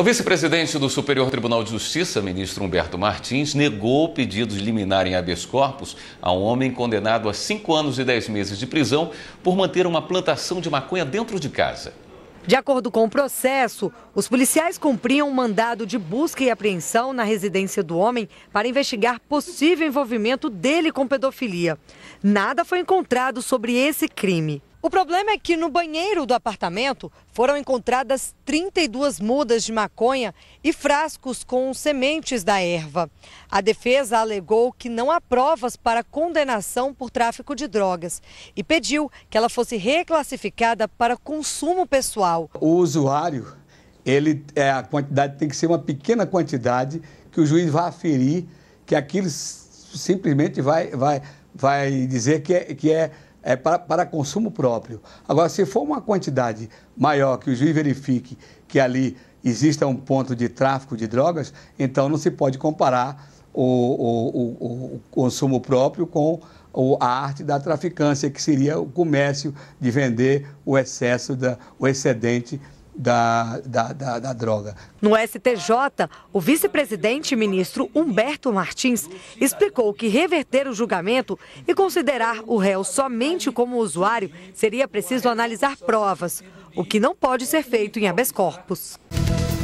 O vice-presidente do Superior Tribunal de Justiça, ministro Humberto Martins, negou pedidos de liminar em habeas corpus a um homem condenado a cinco anos e dez meses de prisão por manter uma plantação de maconha dentro de casa. De acordo com o processo, os policiais cumpriam um mandado de busca e apreensão na residência do homem para investigar possível envolvimento dele com pedofilia. Nada foi encontrado sobre esse crime. O problema é que no banheiro do apartamento foram encontradas 32 mudas de maconha e frascos com sementes da erva. A defesa alegou que não há provas para condenação por tráfico de drogas e pediu que ela fosse reclassificada para consumo pessoal. O usuário, ele é a quantidade tem que ser uma pequena quantidade que o juiz vai aferir que aquilo simplesmente vai vai vai dizer que é, que é é, para, para consumo próprio. Agora, se for uma quantidade maior que o juiz verifique que ali exista um ponto de tráfico de drogas, então não se pode comparar o, o, o, o consumo próprio com a arte da traficância, que seria o comércio de vender o excesso, da, o excedente da, da, da, da droga. No STJ, o vice-presidente ministro Humberto Martins explicou que reverter o julgamento e considerar o réu somente como usuário seria preciso analisar provas, o que não pode ser feito em habeas corpus.